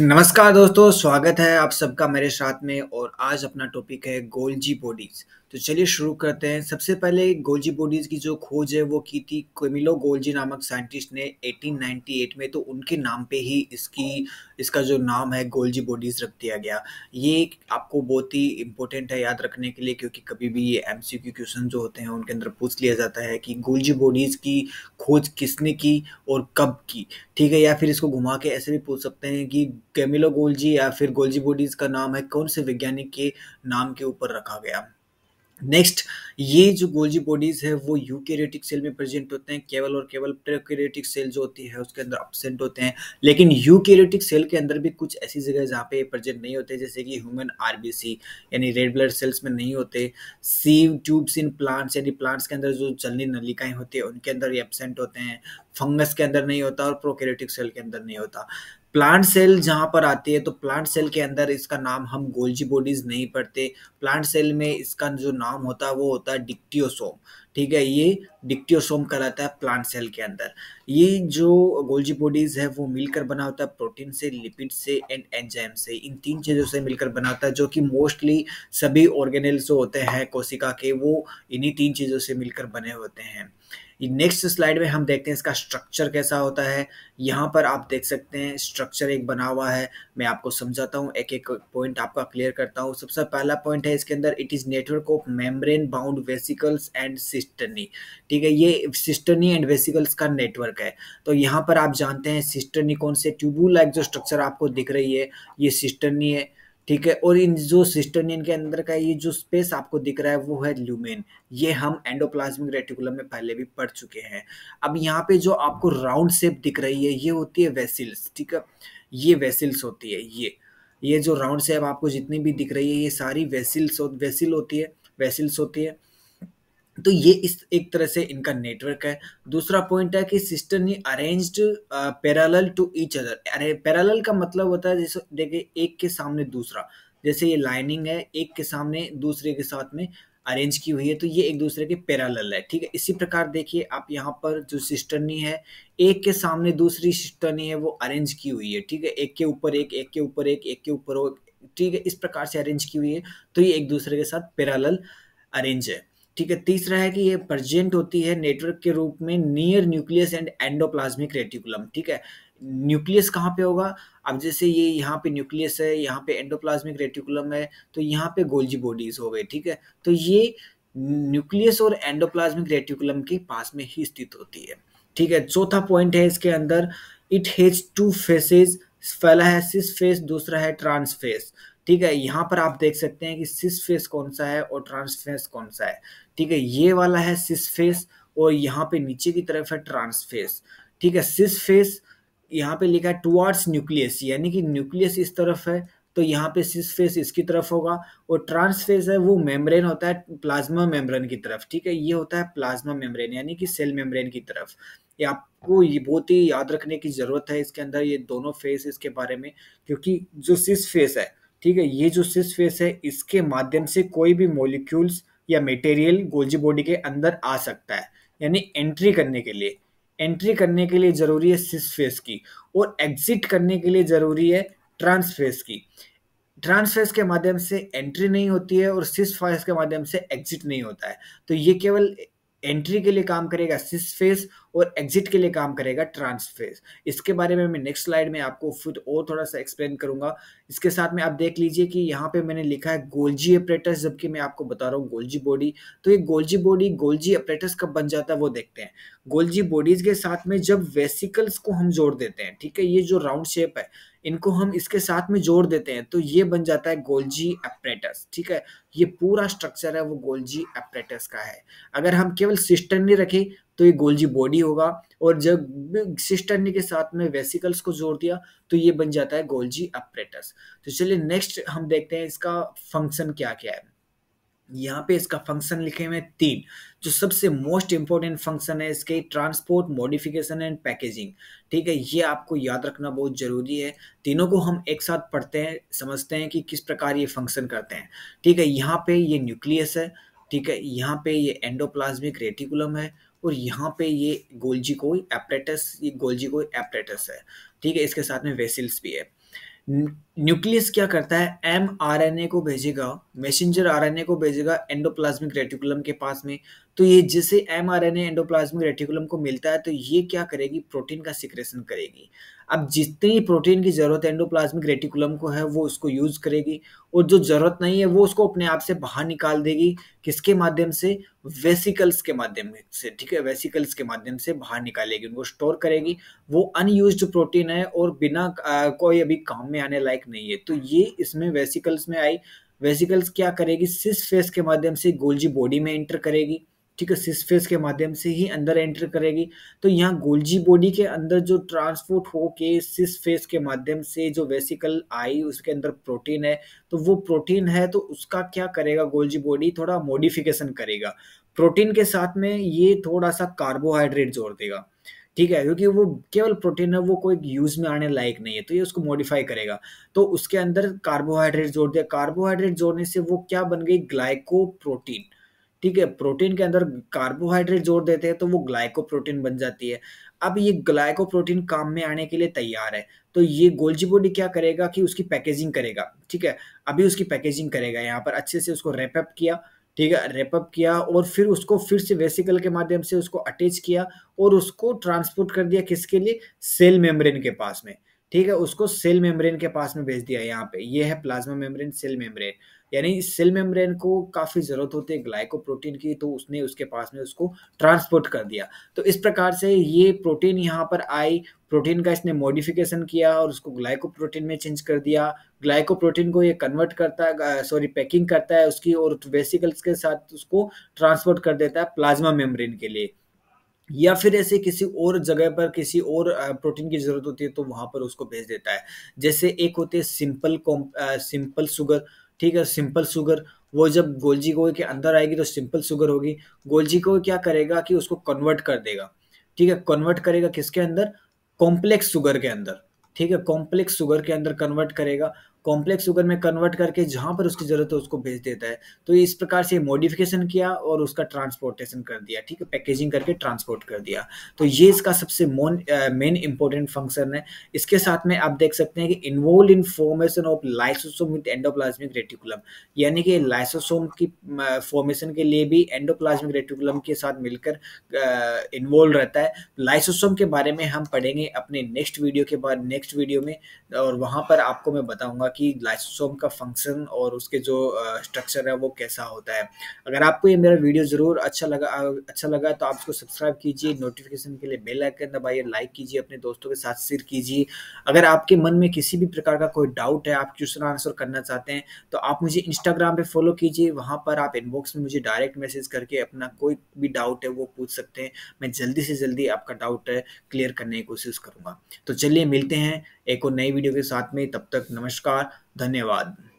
नमस्कार दोस्तों स्वागत है आप सबका मेरे साथ में और आज अपना टॉपिक है गोल्जी बॉडीज तो चलिए शुरू करते हैं सबसे पहले गोल्जी बॉडीज की जो खोज है वो की थी कमिलो गोल्जी नामक साइंटिस्ट ने 1898 में तो उनके नाम पे ही इसकी इसका जो नाम है गोल्जी बॉडीज रख दिया गया ये आपको बहुत ही इंपॉर्टेंट है याद रखने के लिए क्योंकि कभी भी ये एम क्वेश्चन जो होते हैं उनके अंदर पूछ लिया जाता है कि गोल्जी बॉडीज की खोज किसने की और कब की ठीक है या फिर इसको घुमा के ऐसे भी पूछ सकते हैं कि कैमिलो गोल्जी या फिर गोल्जी बॉडीज का नाम है कौन से वैज्ञानिक के नाम के ऊपर रखा गया नेक्स्ट ये जो गोल्जी बॉडीज है वो यूकेरेटिक सेल में प्रेजेंट होते हैं केवल और केवल प्रोकेरेटिक सेल जो होती है उसके अंदर अपसेंट होते हैं लेकिन यूकेरेटिक सेल के अंदर भी कुछ ऐसी जगह जहाँ पे प्रेजेंट नहीं होते जैसे कि ह्यूमन आरबीसी यानी रेड ब्लड सेल्स में नहीं होते सीव ट्यूब्स इन प्लांट्स यानी प्लांट्स के अंदर जो चलनी नलिकाएं होती है उनके अंदर ये एबसेंट होते हैं फंगस के अंदर नहीं होता और प्रोकेरेटिक सेल के अंदर नहीं होता प्लांट सेल जहाँ पर आती है तो प्लांट सेल के अंदर इसका नाम हम गोल्जी बॉडीज नहीं पढ़ते प्लांट सेल में इसका जो नाम होता है वो होता है डिक्टियोसोम ठीक है ये डिक्टियोसोम कहलाता है प्लांट सेल के अंदर ये जो गोल्जी बॉडीज है वो मिलकर बना होता है प्रोटीन से लिपिड से एंड एंजाइम से इन तीन चीज़ों से मिलकर बना होता है जो कि मोस्टली सभी ऑर्गेनल्स होते हैं कोशिका के वो इन्हीं तीन चीज़ों से मिलकर बने होते हैं नेक्स्ट स्लाइड में हम देखते हैं इसका स्ट्रक्चर कैसा होता है यहाँ पर आप देख सकते हैं स्ट्रक्चर एक बना हुआ है मैं आपको समझाता हूँ एक एक पॉइंट आपका क्लियर करता हूँ सबसे पहला पॉइंट है इसके अंदर it is network of membrane bound vesicles and cisternae ठीक है ये सिस्टनी एंड वेसिकल्स का नेटवर्क है तो यहाँ पर आप जानते हैं सिस्टनी कौन से ट्यूबू लाइक जो स्ट्रक्चर आपको दिख रही है ये सिस्टनी है ठीक है और इन जो सिस्टोनियन के अंदर का ये जो स्पेस आपको दिख रहा है वो है ल्यूमेन ये हम एंडोप्लाज्मिक रेटिकुलम में पहले भी पढ़ चुके हैं अब यहाँ पे जो आपको राउंड शेप दिख रही है ये होती है वेसिल्स ठीक है ये वेसिल्स होती है ये ये जो राउंड शेप आपको जितनी भी दिख रही है ये सारी वेसिल्स वेसिल होती है वेसिल्स होती है तो ये इस एक तरह से इनका नेटवर्क है दूसरा पॉइंट है कि cisternae arranged parallel to each other अरे पैरेलल का मतलब होता है जैसे देखिए एक के सामने दूसरा जैसे ये लाइनिंग है एक के सामने दूसरे के साथ में अरेंज की हुई है तो ये एक दूसरे के पैरेलल है ठीक है इसी प्रकार देखिए आप यहाँ पर जो सिस्टरनी है एक के सामने दूसरी सिस्टरनी है वो अरेंज की हुई है ठीक है एक के ऊपर एक एक के ऊपर एक एक के ऊपर ठीक है इस प्रकार से अरेंज की हुई है तो ये एक दूसरे के साथ पैरेलल अरेंज है ठीक है तीसरा है कि ये प्रजेंट होती है नेटवर्क के रूप में near nucleus and endoplasmic reticulum ठीक है न्यूक्लियस कहाँ पे होगा अब जैसे ये यहाँ पे न्यूक्लियस है यहाँ पे एंडोप्लाज्मिक रेटिकुलम है तो यहाँ पे गोल्जी बॉडीज हो गए ठीक है तो ये न्यूक्लियस और एंडोप्लाज्मिक रेटिकुलम के पास में ही स्थित होती है ठीक है चौथा पॉइंट है इसके अंदर इट हैज टू फेसेस पहला है सिस फेस दूसरा है ट्रांस फेस ठीक है यहाँ पर आप देख सकते हैं कि सिस फेस कौन सा है और ट्रांस फेस कौन सा है ठीक है ये वाला है सिस फेस और यहाँ पे नीचे की तरफ है ट्रांसफेस ठीक है सिस फेस यहाँ पे लिखा है टुअर्ड्स न्यूक्लियस यानी कि न्यूक्लियस इस तरफ है तो यहाँ पे सिस फेस इसकी तरफ होगा और ट्रांस फेस है वो मेम्ब्रेन होता है प्लाज्मा मेम्ब्रेन की तरफ ठीक है ये होता है प्लाज्मा मेम्ब्रेन यानी कि सेल मेम्ब्रेन की तरफ ये आपको ये बहुत ही याद रखने की ज़रूरत है इसके अंदर ये दोनों फेस इसके बारे में क्योंकि जो सिस फेस है ठीक है ये जो सिस फेस है इसके माध्यम से कोई भी मोलिक्यूल्स या मेटेरियल गोल्जी बॉडी के अंदर आ सकता है यानी एंट्री करने के लिए एंट्री करने के लिए ज़रूरी है सिस फेस की और एग्जिट करने के लिए ज़रूरी है ट्रांस फेस की ट्रांस फेस के माध्यम से एंट्री नहीं होती है और सिस फेस के माध्यम से एग्जिट नहीं होता है तो ये केवल एंट्री के लिए काम करेगा सिस फेस और एग्जिट के लिए काम करेगा ट्रांसफेस इसके बारे में मैं नेक्स्ट स्लाइड में आपको फिर और थोड़ा सा एक्सप्लेन करूंगा इसके साथ में आप देख लीजिए कि यहाँ पे मैंने लिखा है गोल्जी अपरेटस जबकि मैं आपको बता रहा हूँ गोल्जी बॉडी तो ये गोल्जी बॉडी गोल्जी अपरेटस कब बन जाता है वो देखते हैं गोल्जी बॉडीज के साथ में जब वेसिकल्स को हम जोड़ देते हैं ठीक है ये जो राउंड शेप है इनको हम इसके साथ में जोड़ देते हैं तो ये बन जाता है गोल्जी अप्रेटस ठीक है ये पूरा स्ट्रक्चर है वो गोल्जी अपरेटस का है अगर हम केवल सिस्टर्न नहीं रखे तो ये गोल्जी बॉडी होगा और जब सिस्टर ने के साथ में वेसिकल्स को जोड़ दिया तो ये बन जाता है गोल्जी अपरेटस तो चलिए नेक्स्ट हम देखते हैं इसका फंक्शन क्या क्या है यहाँ पे इसका फंक्शन लिखे हुए तीन जो सबसे मोस्ट इंपॉर्टेंट फंक्शन है इसके ट्रांसपोर्ट मॉडिफिकेशन एंड पैकेजिंग ठीक है ये आपको याद रखना बहुत ज़रूरी है तीनों को हम एक साथ पढ़ते हैं समझते हैं कि किस प्रकार ये फंक्शन करते हैं ठीक है यहाँ पे ये न्यूक्लियस है ठीक है यहाँ पे ये एंडोप्लाज्मिक रेटिकुलम है और यहाँ पे ये गोल्जी कोई एपरेटस ये गोल्जी कोई एपरेटस है ठीक है इसके साथ में वेसिल्स भी है न्यूक्लियस क्या करता है एम ए को भेजेगा मैसेंजर आरएनए को भेजेगा एंडोप्लाज्मिक रेटिकुलम के पास में तो ये जिसे M R N endoplasmic reticulum को मिलता है तो ये क्या करेगी प्रोटीन का सिक्रेशन करेगी अब जितनी प्रोटीन की ज़रूरत है एंडोप्लाज्मिक रेटिकुलम को है वो उसको यूज़ करेगी और जो ज़रूरत नहीं है वो उसको अपने आप से बाहर निकाल देगी किसके माध्यम से वेसिकल्स के माध्यम से ठीक है वेसिकल्स के माध्यम से बाहर निकालेगी उनको स्टोर करेगी वो अनयूज प्रोटीन है और बिना आ, कोई अभी काम में आने लायक नहीं है तो ये इसमें वेसिकल्स में आई वेसिकल्स क्या करेगी सिस फेस के माध्यम से गोल्जी बॉडी में एंटर करेगी ठीक है सिस के माध्यम से ही अंदर एंटर करेगी तो यहाँ गोल्जी बॉडी के अंदर जो ट्रांसपोर्ट होके सिस फेस के माध्यम से जो वेसिकल आई उसके अंदर प्रोटीन है तो वो प्रोटीन है तो उसका क्या करेगा गोल्जी बॉडी थोड़ा मॉडिफिकेशन करेगा प्रोटीन के साथ में ये थोड़ा सा कार्बोहाइड्रेट जोड़ देगा ठीक है क्योंकि वो केवल प्रोटीन है वो कोई यूज में आने लायक नहीं है तो ये उसको मॉडिफाई करेगा तो उसके अंदर कार्बोहाइड्रेट जोड़ दिया कार्बोहाइड्रेट जोड़ने से वो क्या बन गई ग्लाइको प्रोटीन ठीक है प्रोटीन के अंदर कार्बोहाइड्रेट जोड़ देते हैं तो वो ग्लाइकोप्रोटीन बन जाती है अब ये ग्लाइकोप्रोटीन काम में आने के लिए तैयार है तो ये गोल्जी बॉडी क्या करेगा कि उसकी पैकेजिंग करेगा ठीक है अभी उसकी पैकेजिंग करेगा यहाँ पर अच्छे से उसको रेपअप किया ठीक है रेपअप किया और फिर उसको फिर से वेसिकल के माध्यम से उसको अटैच किया और उसको ट्रांसपोर्ट कर दिया किसके लिए सेल मेम्ब्रेन के पास में ठीक है उसको सेल मेम्ब्रेन के पास में भेज दिया यहाँ पे ये है प्लाज्मा मेम्ब्रेन सेल मेम्ब्रेन यानी सेल मेम्ब्रेन को काफ़ी ज़रूरत होती है ग्लाइकोप्रोटीन की तो उसने उसके पास में उसको ट्रांसपोर्ट कर दिया तो इस प्रकार से ये प्रोटीन यहाँ पर आई प्रोटीन का इसने मॉडिफिकेशन किया और उसको ग्लाइकोप्रोटीन में चेंज कर दिया ग्लाइकोप्रोटीन को ये कन्वर्ट करता है सॉरी पैकिंग करता है उसकी और वेसिकल्स के साथ उसको ट्रांसपोर्ट कर देता है प्लाज्मा मेम्ब्रेन के लिए या फिर ऐसे किसी और जगह पर किसी और प्रोटीन की ज़रूरत होती है तो वहां पर उसको भेज देता है जैसे एक होते हैं सिंपल सिंपल शुगर ठीक है सिंपल शुगर वो जब गोल्जी गोए के अंदर आएगी तो सिंपल शुगर होगी गोल्जी गोए क्या करेगा कि उसको कन्वर्ट कर देगा ठीक है कन्वर्ट करेगा किसके अंदर कॉम्प्लेक्स शुगर के अंदर ठीक है कॉम्प्लेक्स शुगर के अंदर कन्वर्ट करेगा कॉम्प्लेक्स शुगर में कन्वर्ट करके जहाँ पर उसकी ज़रूरत है उसको भेज देता है तो इस प्रकार से मॉडिफिकेशन किया और उसका ट्रांसपोर्टेशन कर दिया ठीक है पैकेजिंग करके ट्रांसपोर्ट कर दिया तो ये इसका सबसे मोन मेन इंपॉर्टेंट फंक्शन है इसके साथ में आप देख सकते हैं कि involve in formation of lysosome with endoplasmic reticulum यानी कि लाइसोसोम की फॉर्मेशन के लिए भी एंडोप्लाज्मिक रेटिकुलम के साथ मिलकर इन्वॉल्व रहता है लाइसोसोम के बारे में हम पढ़ेंगे अपने नेक्स्ट वीडियो के बाद नेक्स्ट वीडियो में और वहाँ पर आपको मैं बताऊंगा कि लाइसोसोम का फंक्शन और उसके जो स्ट्रक्चर है वो कैसा होता है अगर आपको ये मेरा वीडियो ज़रूर अच्छा लगा अच्छा लगा तो आप इसको सब्सक्राइब कीजिए नोटिफिकेशन के लिए बेल आइकन दबाइए लाइक कीजिए अपने दोस्तों के साथ शेयर कीजिए अगर आपके मन में किसी भी प्रकार का कोई डाउट है आप क्वेश्चन आंसर करना चाहते हैं तो आप मुझे इंस्टाग्राम पर फॉलो कीजिए वहाँ पर आप इनबॉक्स में मुझे डायरेक्ट मैसेज करके अपना कोई भी डाउट है वो पूछ सकते हैं मैं जल्दी से जल्दी आपका डाउट क्लियर करने की कोशिश करूँगा तो चलिए मिलते हैं एक और नई वीडियो के साथ में तब तक नमस्कार धन्यवाद